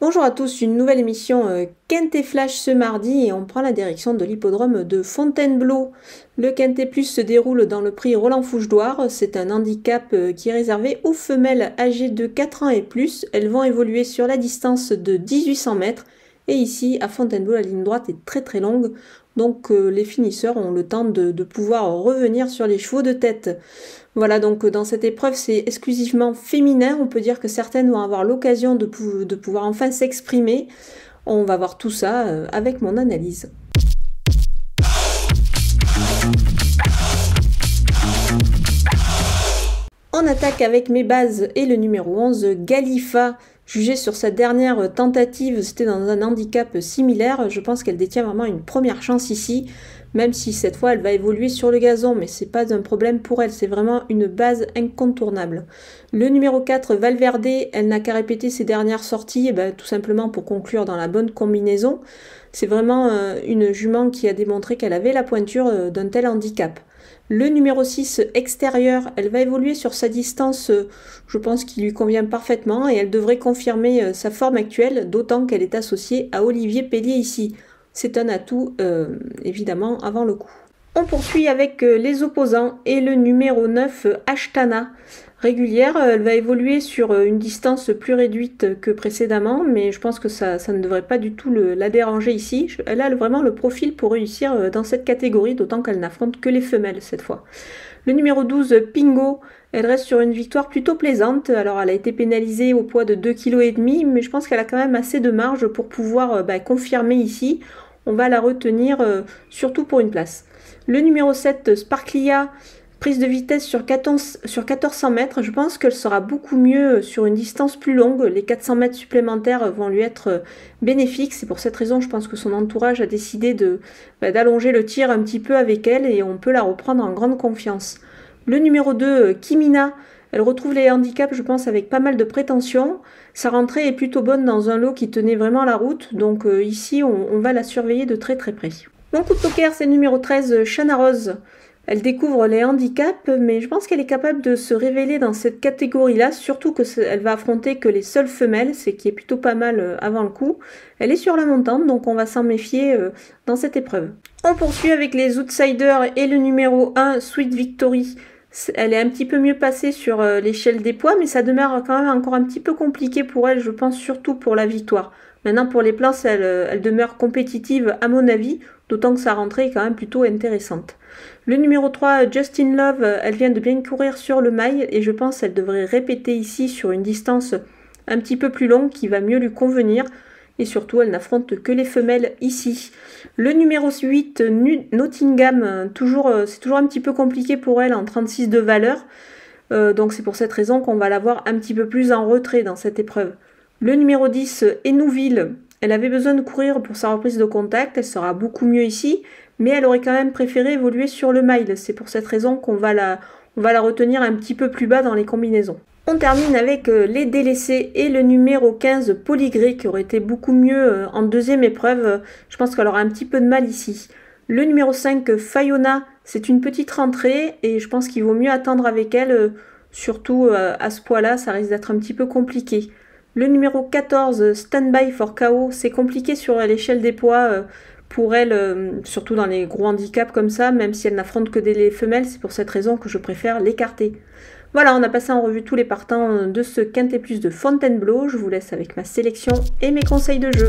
Bonjour à tous, une nouvelle émission euh, Flash ce mardi et on prend la direction de l'hippodrome de Fontainebleau. Le Quintet Plus se déroule dans le prix Roland fouchedoire C'est un handicap euh, qui est réservé aux femelles âgées de 4 ans et plus. Elles vont évoluer sur la distance de 1800 mètres et ici, à Fontainebleau, la ligne droite est très très longue, donc euh, les finisseurs ont le temps de, pouvoir revenir sur les chevaux de tête. Voilà, donc dans cette épreuve, c'est exclusivement féminin. On peut dire que certaines vont avoir l'occasion de pouvoir enfin s'exprimer. On va voir tout ça euh, avec mon analyse. en attaque avec mes bases et le numéro 11, Galifa. Jugé sur sa dernière tentative, c'était dans un handicap similaire. Je pense qu'elle détient vraiment une première chance ici, même si cette fois elle va évoluer sur le gazon, mais c'est pas un problème pour elle, c'est vraiment une base incontournable. Le numéro 4, Valverde, elle n'a qu'à répéter ses dernières sorties, eh ben, tout simplement pour conclure dans la bonne combinaison. C'est vraiment euh, une jument qui a démontré qu'elle avait la pointure euh, d'un tel handicap. Le numéro 6 extérieur, elle va évoluer sur sa distance, euh, je pense, qu'il lui convient parfaitement et elle devrait confirmer euh, sa forme actuelle, d'autant qu'elle est associée à Olivier Pellier ici. C'est un atout, euh, évidemment, avant le coup. On poursuit avec les opposants et le numéro 9, Ashtana régulière. Euh, elle va évoluer sur euh, une distance plus réduite que précédemment, mais je pense que ça, ne devrait pas du tout la déranger ici. Elle a vraiment le profil pour réussir euh, dans cette catégorie, d'autant qu'elle n'affronte que les femelles cette fois. Le numéro 12, Pingo, elle reste sur une victoire plutôt plaisante. Alors elle a été pénalisée au poids de 2,5 kg, mais je pense qu'elle a quand même assez de marge pour pouvoir bah, confirmer ici. On va la retenir surtout pour une place. Le numéro 7, Sparklia, Prise de vitesse sur, 1400 mètres, je pense qu'elle sera beaucoup mieux sur une distance plus longue. Les 400 mètres supplémentaires vont lui être euh, bénéfiques. C'est pour cette raison, je pense que son entourage a décidé bah, d'allonger le tir un petit peu avec elle et on peut la reprendre en grande confiance. Le numéro 2, euh, Kimina. Elle retrouve les handicaps, je pense, avec pas mal de prétention. Sa rentrée est plutôt bonne dans un lot qui tenait vraiment la route, donc euh, ici, on, va la surveiller de très très près. Mon coup de poker, c'est le numéro 13, Shana Rose. Elle découvre les handicaps, mais je pense qu'elle est capable de se révéler dans cette catégorie-là, surtout qu'elle va affronter que les seules femelles, ce qui est plutôt pas mal euh, avant le coup. Elle est sur la montante, donc on va s'en méfier euh, dans cette épreuve. On poursuit avec les outsiders et le numéro 1, Sweet Victory elle est un petit peu mieux passée sur euh, l'échelle des poids, mais ça demeure quand même encore un petit peu compliqué pour elle, je pense surtout pour la victoire. Maintenant, pour les places, elle, euh, elle demeure compétitive à mon avis, d'autant que sa rentrée est quand même plutôt intéressante. Le numéro 3, Justin Love, euh, elle vient de bien courir sur le mail et je pense qu'elle devrait répéter ici sur une distance un petit peu plus longue qui va mieux lui convenir et surtout elle n'affronte que les femelles ici. Le numéro 8, Nottingham, euh, toujours, euh, c'est toujours un petit peu compliqué pour elle en 36 de valeur. Euh, donc c'est pour cette raison qu'on va l'avoir un petit peu plus en retrait dans cette épreuve. Le numéro 10, Enouville. Elle avait besoin de courir pour sa reprise de contact, elle sera beaucoup mieux ici, mais elle aurait quand même préféré évoluer sur le mile. C'est pour cette raison qu'on va va la retenir un petit peu plus bas dans les combinaisons. On termine avec euh, les délaissés et le numéro 15 Polygré qui aurait été beaucoup mieux euh, en deuxième épreuve. Je pense qu'elle aura un petit peu de mal ici. Le numéro 5 Fayona, c'est une petite rentrée et je pense qu'il vaut mieux attendre avec elle. Euh, surtout à ce poids-là, ça risque d'être un petit peu compliqué. Le numéro 14 Standby for KO, c'est compliqué sur l'échelle des poids pour elle, surtout dans les gros handicaps comme ça, même si elle n'affronte que des femelles, c'est pour cette raison que je préfère l'écarter. Voilà, on a passé en revue tous les partants euh, de ce quintet plus de Fontainebleau. Je vous laisse avec ma sélection et mes conseils de jeu.